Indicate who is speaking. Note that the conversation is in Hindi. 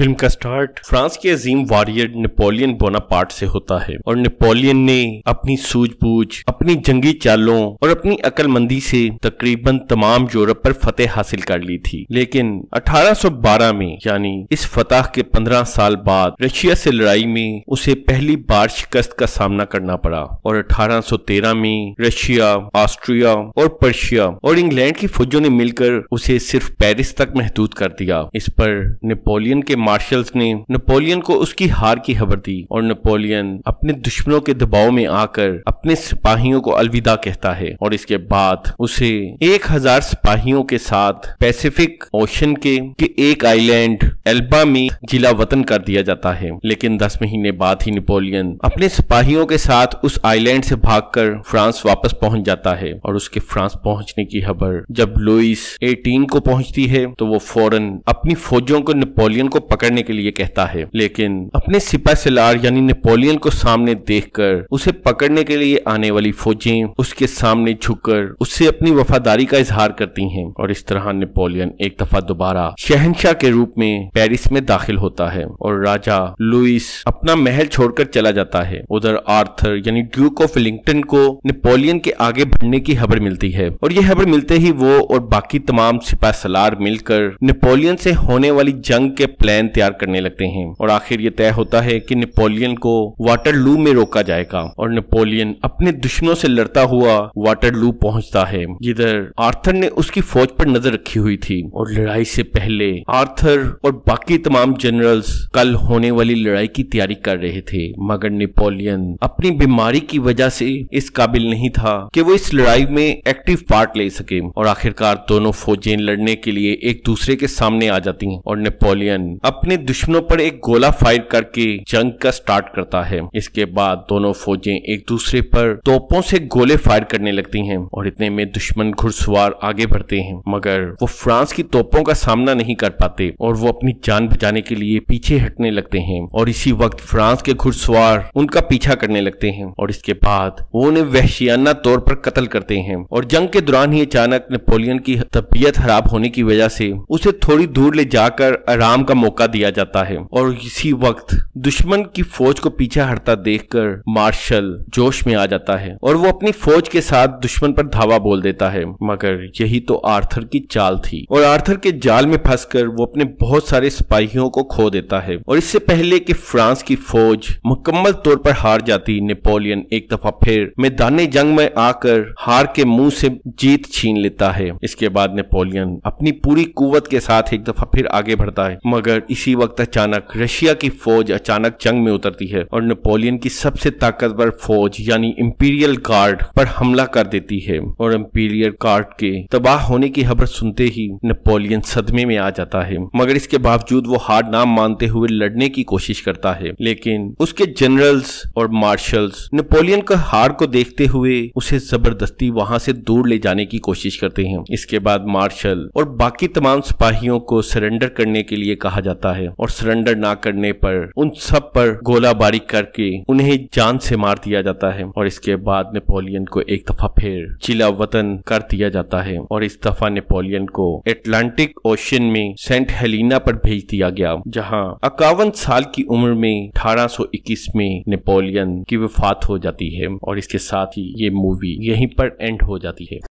Speaker 1: फिल्म का स्टार्ट फ्रांस के अजीम वॉरियर नेपोलियन बोनापार्ट से होता है और नेपोलियन ने अपनी सूझबूझ अपनी जंगी चालों और अपनी अकलमंदी से तकरीबन तमाम यूरोप पर फतेह हासिल कर ली थी लेकिन 1812 में यानी इस फतह के 15 साल बाद रशिया से लड़ाई में उसे पहली बार शिकस्त का सामना करना पड़ा और अठारह में रशिया ऑस्ट्रिया और पर्शिया और इंग्लैंड की फौजों ने मिलकर उसे सिर्फ पेरिस तक महदूद कर दिया इस पर नेपोलियन के मार्शल्स ने नेपोलियन को उसकी हार की खबर दी और नेपोलियन अपने दुश्मनों के दबाव में आकर अपने सिपाहियों को अलविदा कहता है और इसके बाद उसे एक हजार सिपाहियों के साथ पैसिफिक ओशन के, के एक आइलैंड एल्बा में जिला वतन कर दिया जाता है लेकिन दस महीने बाद ही नेपोलियन अपने सिपाहियों के साथ उस आइलैंड से भागकर फ्रांस वापस पहुंच जाता है और उसके फ्रांस पहुंचने की खबर जब लुइस एटीन को पहुंचती है तो वो फौरन अपनी फौजों को नेपोलियन को पकड़ने के लिए कहता है लेकिन अपने सिपा सिलार यानी नेपोलियन को सामने देखकर उसे पकड़ने के लिए आने वाली फौजें उसके सामने झुककर उससे अपनी वफादारी का इजहार करती हैं और इस तरह नेपोलियन एक दफा दोबारा शहनशाह के रूप में पेरिस में दाखिल होता है और राजा लुइस अपना महल छोड़कर चला जाता है उधर आर्थर यानी ड्यूक ऑफ विलिंगटन को नेपोलियन के आगे बढ़ने की खबर मिलती है और ये खबर मिलते ही वो और बाकी तमाम सिपाह सलार मिलकर नेपोलियन से होने वाली जंग के प्लान तैयार करने लगते हैं और आखिर ये तय होता है कि नेपोलियन को वाटर लू में रोका जाएगा और नेपोलियन अपने दुश्मनों से लड़ता हुआ वाटर लू पहुंचता है जिधर आर्थर ने उसकी फौज पर नजर रखी हुई थी और लड़ाई से पहले आर्थर और बाकी तमाम जनरल्स कल होने वाली लड़ाई की तैयारी कर रहे थे मगर नेपोलियन अपनी बीमारी की वजह से इस काबिल नहीं था कि वो इस लड़ाई में एक्टिव पार्ट ले सके और आखिरकार दोनों फौजें लड़ने के लिए एक दूसरे के सामने आ जाती हैं और नेपोलियन अपने दुश्मनों पर एक गोला फायर करके जंग का स्टार्ट करता है इसके बाद दोनों फौजें एक दूसरे पर तोपों से गोले फायर करने लगती हैं और इतने में दुश्मन घुड़सवार आगे बढ़ते हैं मगर वो फ्रांस की तोपों का सामना नहीं कर पाते और वो अपनी अपनी जान बचाने के लिए पीछे हटने लगते हैं और इसी वक्त फ्रांस के घुड़सवार उनका पीछा करने लगते हैं और इसके बाद वो उन्हें वहशियाना तौर पर कत्ल करते हैं और जंग के दौरान ही अचानक नेपोलियन की तबीयत खराब होने की वजह से उसे थोड़ी दूर ले जाकर आराम का मौका दिया जाता है और इसी वक्त दुश्मन की फौज को पीछा हटता देख मार्शल जोश में आ जाता है और वो अपनी फौज के साथ दुश्मन पर धावा बोल देता है मगर यही तो आर्थर की चाल थी और आर्थर के जाल में फंसकर वो अपने बहुत सारे सारे सिपाहियों को खो देता है और इससे पहले कि फ्रांस की फौज मुकम्मल तौर पर हार जाती नेपोलियन एक दफा फिर मैदान जंग में आकर हार के मुंह से जीत छीन लेता है इसके बाद नेपोलियन अपनी पूरी कुवत के साथ एक दफा फिर आगे बढ़ता है मगर इसी वक्त अचानक रशिया की फौज अचानक जंग में उतरती है और नेपोलियन की सबसे ताकतवर फौज यानी इम्पीरियल गार्ड पर हमला कर देती है और इम्पीरियल गार्ड के तबाह होने की खबर सुनते ही नेपोलियन सदमे में आ जाता है मगर इसके बाद बावजूद वो हार ना मानते हुए लड़ने की कोशिश करता है लेकिन उसके जनरल्स और मार्शल्स नेपोलियन का हार को देखते हुए उसे जबरदस्ती वहां से दूर ले जाने की कोशिश करते हैं इसके बाद मार्शल और बाकी तमाम सिपाहियों को सरेंडर करने के लिए कहा जाता है और सरेंडर ना करने पर उन सब पर गोलाबारी करके उन्हें जान से मार दिया जाता है और इसके बाद नेपोलियन को एक दफा फिर चिला वतन कर दिया जाता है और इस दफा नेपोलियन को एटलांटिक ओशन में सेंट हेलिना पर भेज दिया गया जहां इक्यावन साल की उम्र में 1821 में नेपोलियन की वफात हो जाती है और इसके साथ ही ये मूवी यहीं पर एंड हो जाती है